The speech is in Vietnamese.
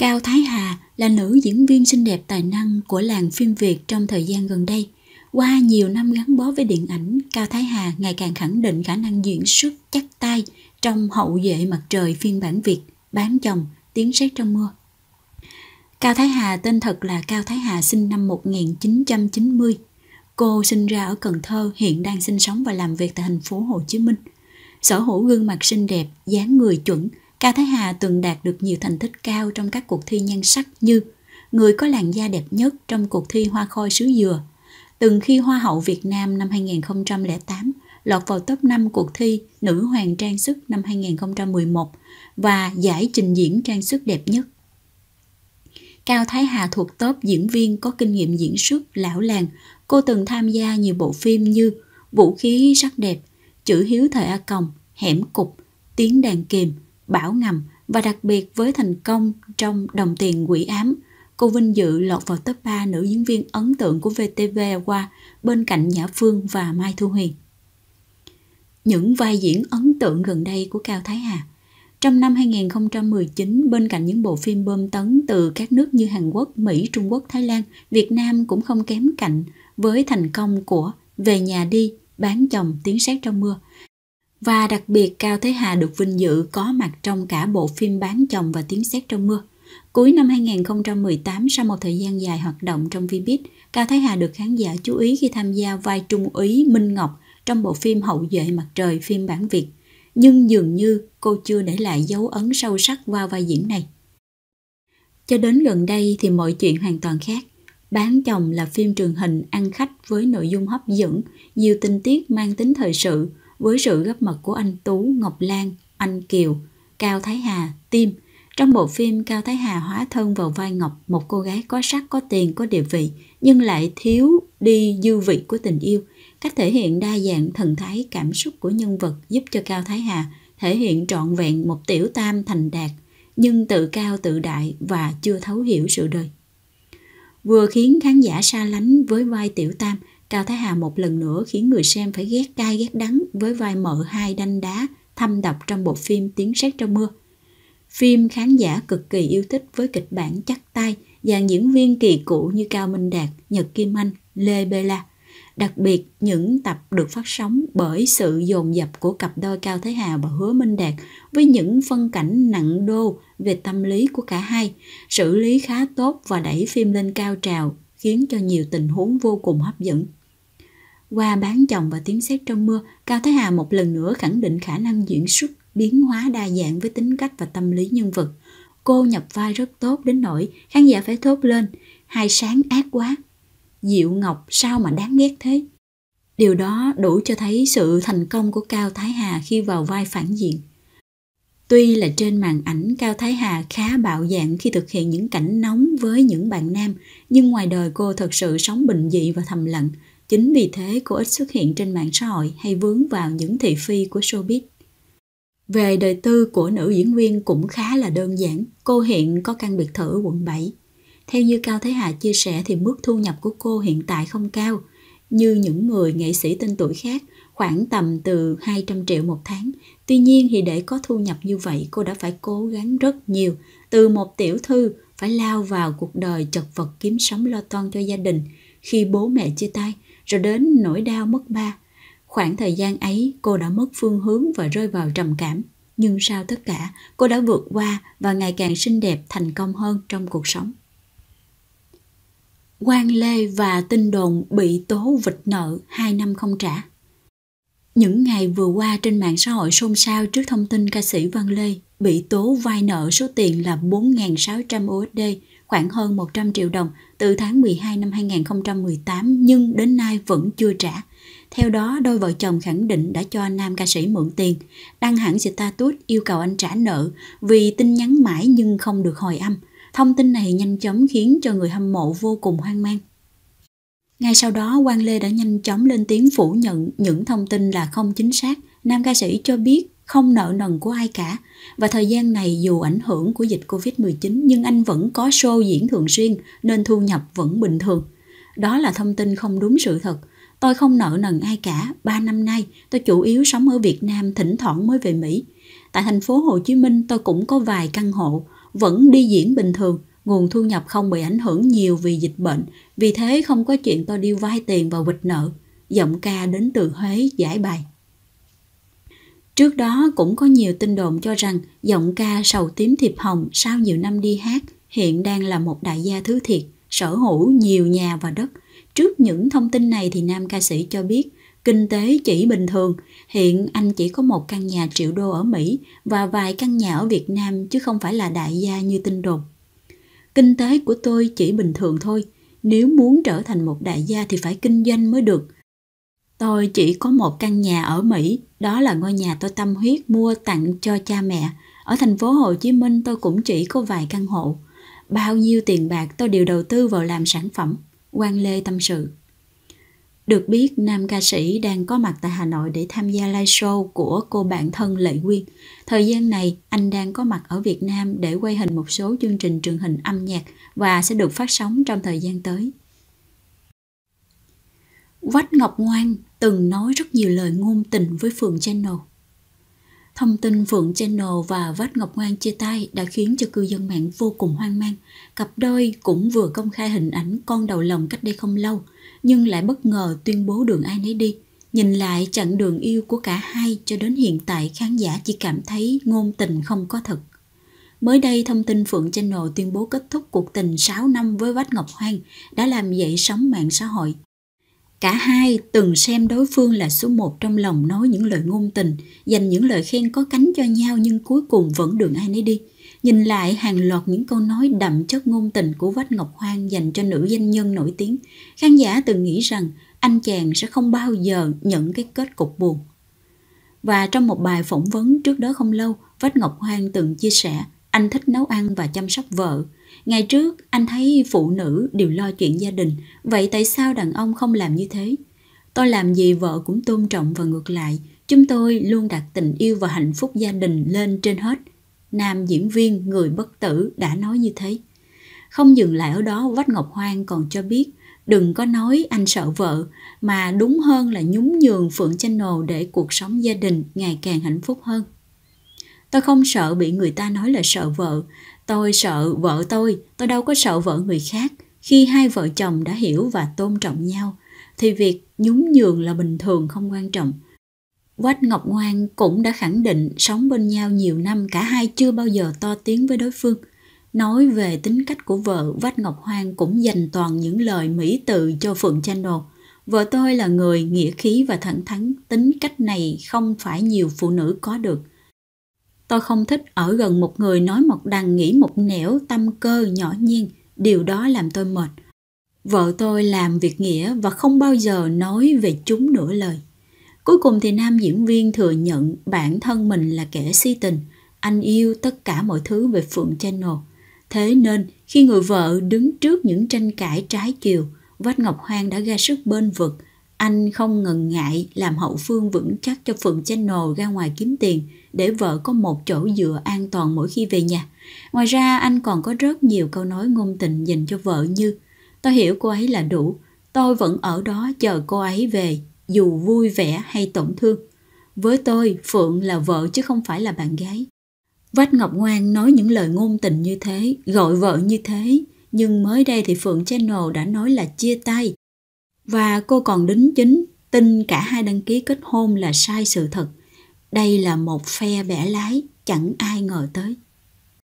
Cao Thái Hà là nữ diễn viên xinh đẹp tài năng của làng phim Việt trong thời gian gần đây. Qua nhiều năm gắn bó với điện ảnh, Cao Thái Hà ngày càng khẳng định khả năng diễn xuất chắc tay trong hậu vệ mặt trời phiên bản Việt, bán chồng, tiếng sét trong mưa. Cao Thái Hà tên thật là Cao Thái Hà sinh năm 1990. Cô sinh ra ở Cần Thơ, hiện đang sinh sống và làm việc tại thành phố Hồ Chí Minh. Sở hữu gương mặt xinh đẹp, dáng người chuẩn, Ca Thái Hà từng đạt được nhiều thành tích cao trong các cuộc thi nhan sắc như Người có làn da đẹp nhất trong cuộc thi Hoa Khôi Sứ Dừa, từng khi Hoa hậu Việt Nam năm 2008 lọt vào top 5 cuộc thi Nữ hoàng trang sức năm 2011 và giải trình diễn trang sức đẹp nhất. Cao Thái Hà thuộc top diễn viên có kinh nghiệm diễn xuất lão làng. Cô từng tham gia nhiều bộ phim như Vũ khí sắc đẹp, Chữ hiếu thời A Còng, Hẻm cục, Tiếng đàn kìm, bảo ngầm và đặc biệt với thành công trong Đồng tiền quỷ ám, cô vinh dự lọt vào top 3 nữ diễn viên ấn tượng của VTV qua bên cạnh Nhã Phương và Mai Thu Huyền. Những vai diễn ấn tượng gần đây của Cao Thái Hà trong năm 2019, bên cạnh những bộ phim bơm tấn từ các nước như Hàn Quốc, Mỹ, Trung Quốc, Thái Lan, Việt Nam cũng không kém cạnh với thành công của Về nhà đi, bán chồng tiếng sét trong mưa và đặc biệt Cao Thế Hà được vinh dự có mặt trong cả bộ phim Bán chồng và Tiếng sét trong mưa. Cuối năm 2018, sau một thời gian dài hoạt động trong Vbiz, Cao thế Hà được khán giả chú ý khi tham gia vai trung úy Minh Ngọc trong bộ phim Hậu vệ mặt trời phiên bản Việt. Nhưng dường như cô chưa để lại dấu ấn sâu sắc qua vai diễn này. Cho đến gần đây thì mọi chuyện hoàn toàn khác. Bán chồng là phim truyền hình ăn khách với nội dung hấp dẫn, nhiều tình tiết mang tính thời sự, với sự góp mặt của anh Tú, Ngọc Lan, anh Kiều, Cao Thái Hà, Tim. Trong bộ phim Cao Thái Hà hóa thân vào vai Ngọc, một cô gái có sắc, có tiền, có địa vị, nhưng lại thiếu đi dư vị của tình yêu. Cách thể hiện đa dạng thần thái cảm xúc của nhân vật giúp cho Cao Thái Hà thể hiện trọn vẹn một tiểu tam thành đạt, nhưng tự cao tự đại và chưa thấu hiểu sự đời. Vừa khiến khán giả xa lánh với vai tiểu tam, Cao Thái Hà một lần nữa khiến người xem phải ghét cay ghét đắng với vai mợ hai đanh đá thâm độc trong bộ phim Tiếng sét trong mưa. Phim khán giả cực kỳ yêu thích với kịch bản chắc tay, dàn diễn viên kỳ cựu như Cao Minh Đạt, Nhật Kim Anh, Lê Bê La. Đặc biệt, những tập được phát sóng bởi sự dồn dập của cặp đôi Cao Thế Hà và Hứa Minh Đạt với những phân cảnh nặng đô về tâm lý của cả hai, xử lý khá tốt và đẩy phim lên cao trào, khiến cho nhiều tình huống vô cùng hấp dẫn. Qua bán chồng và tiếng sét trong mưa, Cao Thái Hà một lần nữa khẳng định khả năng diễn xuất biến hóa đa dạng với tính cách và tâm lý nhân vật. Cô nhập vai rất tốt đến nỗi khán giả phải thốt lên, hai sáng ác quá. Diệu Ngọc sao mà đáng ghét thế? Điều đó đủ cho thấy sự thành công của Cao Thái Hà khi vào vai phản diện. Tuy là trên màn ảnh Cao Thái Hà khá bạo dạn khi thực hiện những cảnh nóng với những bạn nam, nhưng ngoài đời cô thật sự sống bình dị và thầm lặng, Chính vì thế cô ít xuất hiện trên mạng xã hội hay vướng vào những thị phi của showbiz. Về đời tư của nữ diễn viên cũng khá là đơn giản, cô hiện có căn biệt thự ở quận 7. Theo như Cao Thế Hà chia sẻ thì mức thu nhập của cô hiện tại không cao, như những người nghệ sĩ tên tuổi khác, khoảng tầm từ 200 triệu một tháng. Tuy nhiên thì để có thu nhập như vậy cô đã phải cố gắng rất nhiều, từ một tiểu thư phải lao vào cuộc đời chật vật kiếm sống lo toan cho gia đình. Khi bố mẹ chia tay, rồi đến nỗi đau mất ba. Khoảng thời gian ấy cô đã mất phương hướng và rơi vào trầm cảm. Nhưng sau tất cả, cô đã vượt qua và ngày càng xinh đẹp thành công hơn trong cuộc sống. Quang Lê và Tinh Đồn bị tố vịt nợ 2 năm không trả. Những ngày vừa qua trên mạng xã hội xôn xao trước thông tin ca sĩ Văn Lê bị tố vay nợ số tiền là 4.600 USD khoảng hơn 100 triệu đồng từ tháng 12 năm 2018 nhưng đến nay vẫn chưa trả. Theo đó, đôi vợ chồng khẳng định đã cho nam ca sĩ mượn tiền, đăng hẳn status yêu cầu anh trả nợ vì tin nhắn mãi nhưng không được hồi âm. Thông tin này nhanh chóng khiến cho người hâm mộ vô cùng hoang mang. Ngay sau đó, Quang Lê đã nhanh chóng lên tiếng phủ nhận những thông tin là không chính xác. Nam ca sĩ cho biết không nợ nần của ai cả. Và thời gian này dù ảnh hưởng của dịch Covid-19 nhưng anh vẫn có show diễn thường xuyên nên thu nhập vẫn bình thường. Đó là thông tin không đúng sự thật. Tôi không nợ nần ai cả, 3 năm nay tôi chủ yếu sống ở Việt Nam thỉnh thoảng mới về Mỹ. Tại thành phố Hồ Chí Minh tôi cũng có vài căn hộ, vẫn đi diễn bình thường, nguồn thu nhập không bị ảnh hưởng nhiều vì dịch bệnh, vì thế không có chuyện tôi đi vay tiền và quỵt nợ. Giọng ca đến từ Huế giải bài. Trước đó cũng có nhiều tin đồn cho rằng giọng ca sầu tím thiệp hồng sau nhiều năm đi hát hiện đang là một đại gia thứ thiệt, sở hữu nhiều nhà và đất. Trước những thông tin này thì nam ca sĩ cho biết kinh tế chỉ bình thường, hiện anh chỉ có một căn nhà triệu đô ở Mỹ và vài căn nhà ở Việt Nam chứ không phải là đại gia như tin đồn. Kinh tế của tôi chỉ bình thường thôi, nếu muốn trở thành một đại gia thì phải kinh doanh mới được – Tôi chỉ có một căn nhà ở Mỹ, đó là ngôi nhà tôi tâm huyết mua tặng cho cha mẹ. Ở thành phố Hồ Chí Minh tôi cũng chỉ có vài căn hộ. Bao nhiêu tiền bạc tôi đều đầu tư vào làm sản phẩm, quan lê tâm sự. Được biết, nam ca sĩ đang có mặt tại Hà Nội để tham gia live show của cô bạn thân Lệ Quyên. Thời gian này, anh đang có mặt ở Việt Nam để quay hình một số chương trình truyền hình âm nhạc và sẽ được phát sóng trong thời gian tới. Vách Ngọc Ngoan từng nói rất nhiều lời ngôn tình với Phượng Channel. Thông tin Phượng Channel và Vách Ngọc Ngoan chia tay đã khiến cho cư dân mạng vô cùng hoang mang. Cặp đôi cũng vừa công khai hình ảnh con đầu lòng cách đây không lâu, nhưng lại bất ngờ tuyên bố đường ai nấy đi. Nhìn lại chặng đường yêu của cả hai cho đến hiện tại khán giả chỉ cảm thấy ngôn tình không có thật. Mới đây, thông tin Phượng Channel tuyên bố kết thúc cuộc tình 6 năm với Vách Ngọc Hoang đã làm dậy sóng mạng xã hội. Cả hai từng xem đối phương là số một trong lòng nói những lời ngôn tình, dành những lời khen có cánh cho nhau nhưng cuối cùng vẫn đường ai nấy đi. Nhìn lại hàng loạt những câu nói đậm chất ngôn tình của Vách Ngọc Hoang dành cho nữ doanh nhân nổi tiếng, khán giả từng nghĩ rằng anh chàng sẽ không bao giờ nhận cái kết cục buồn. Và trong một bài phỏng vấn trước đó không lâu, Vách Ngọc Hoang từng chia sẻ anh thích nấu ăn và chăm sóc vợ, Ngày trước anh thấy phụ nữ đều lo chuyện gia đình, vậy tại sao đàn ông không làm như thế? Tôi làm gì vợ cũng tôn trọng và ngược lại, chúng tôi luôn đặt tình yêu và hạnh phúc gia đình lên trên hết. Nam diễn viên người bất tử đã nói như thế. Không dừng lại ở đó, Vách Ngọc Hoang còn cho biết đừng có nói anh sợ vợ mà đúng hơn là nhún nhường Phượng Channel để cuộc sống gia đình ngày càng hạnh phúc hơn. Tôi không sợ bị người ta nói là sợ vợ, Tôi sợ vợ tôi, tôi đâu có sợ vợ người khác. Khi hai vợ chồng đã hiểu và tôn trọng nhau, thì việc nhún nhường là bình thường không quan trọng. Quách Ngọc Ngoan cũng đã khẳng định sống bên nhau nhiều năm cả hai chưa bao giờ to tiếng với đối phương. Nói về tính cách của vợ, Vách Ngọc hoan cũng dành toàn những lời mỹ từ cho Phượng Channel. Vợ tôi là người nghĩa khí và thẳng thắn, tính cách này không phải nhiều phụ nữ có được. Tôi không thích ở gần một người nói một đằng nghĩ một nẻo tâm cơ nhỏ nhiên, điều đó làm tôi mệt. Vợ tôi làm việc nghĩa và không bao giờ nói về chúng nửa lời. Cuối cùng thì nam diễn viên thừa nhận bản thân mình là kẻ si tình, anh yêu tất cả mọi thứ về Phượng Channel. Thế nên khi người vợ đứng trước những tranh cãi trái chiều, Vách Ngọc Hoang đã ra sức bên vực – anh không ngần ngại làm hậu phương vững chắc cho Phượng Channel ra ngoài kiếm tiền để vợ có một chỗ dựa an toàn mỗi khi về nhà. Ngoài ra anh còn có rất nhiều câu nói ngôn tình dành cho vợ như Tôi hiểu cô ấy là đủ, tôi vẫn ở đó chờ cô ấy về, dù vui vẻ hay tổn thương. Với tôi, Phượng là vợ chứ không phải là bạn gái. Vách Ngọc Ngoan nói những lời ngôn tình như thế, gọi vợ như thế, nhưng mới đây thì Phượng Channel đã nói là chia tay và cô còn đính chính tin cả hai đăng ký kết hôn là sai sự thật đây là một phe bẻ lái chẳng ai ngờ tới